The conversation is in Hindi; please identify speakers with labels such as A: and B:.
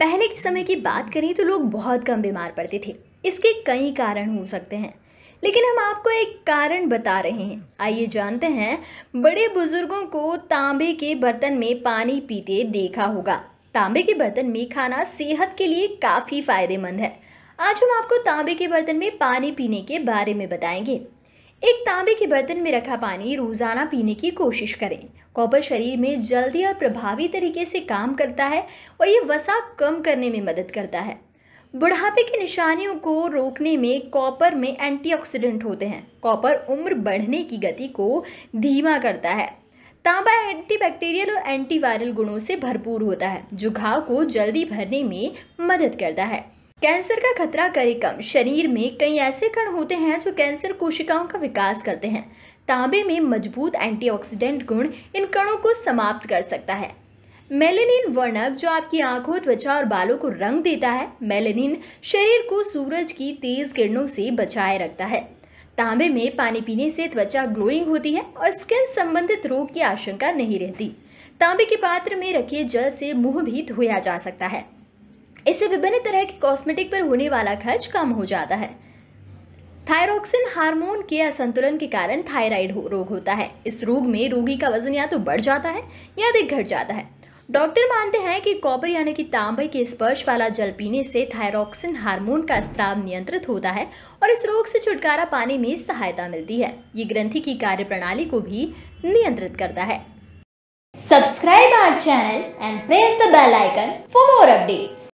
A: पहले के समय की बात करें तो लोग बहुत कम बीमार पड़ते थे इसके कई कारण हो सकते हैं लेकिन हम आपको एक कारण बता रहे हैं आइए जानते हैं बड़े बुजुर्गों को तांबे के बर्तन में पानी पीते देखा होगा तांबे के बर्तन में खाना सेहत के लिए काफ़ी फायदेमंद है आज हम आपको तांबे के बर्तन में पानी पीने के बारे में बताएंगे एक तांबे के बर्तन में रखा पानी रोज़ाना पीने की कोशिश करें कॉपर शरीर में जल्दी और प्रभावी तरीके से काम करता है और ये वसा कम करने में मदद करता है बुढ़ापे की निशानियों को रोकने में कॉपर में एंटीऑक्सीडेंट होते हैं कॉपर उम्र बढ़ने की गति को धीमा करता है तांबा एंटीबैक्टीरियल और एंटीवायरल गुणों से भरपूर होता है जो घाव को जल्दी भरने में मदद करता है कैंसर का खतरा करें कम शरीर में कई ऐसे कण होते हैं जो कैंसर कोशिकाओं का विकास करते हैं तांबे में मजबूत एंटीऑक्सीडेंट गुण इन कणों को समाप्त कर सकता है मेलेनिन वर्णक जो आपकी आंखों त्वचा और बालों को रंग देता है मेलेनिन शरीर को सूरज की तेज किरणों से बचाए रखता है तांबे में पानी पीने से त्वचा ग्लोइंग होती है और स्किन संबंधित रोग की आशंका नहीं रहती तांबे के पात्र में रखे जल से मुंह भी धोया जा सकता है इससे विभिन्न तरह के कॉस्मेटिक पर होने वाला खर्च कम हो जाता है थायरोक्सिन हार्मोन के असंतुलन के कारण थायराइड हो, रोग होता है इस रोग में रोगी का वजन या तो बढ़ जाता है या अधिक घट जाता है डॉक्टर मानते हैं कि कॉपर यानी कि तांबे के स्पर्श वाला जल पीने से थायरोक्सिन हार्मोन का स्त्राव नियंत्रित होता है और इस रोग से छुटकारा पाने में सहायता मिलती है ये ग्रंथि की कार्यप्रणाली को भी नियंत्रित करता है
B: subscribe our
A: channel and press the bell icon for more updates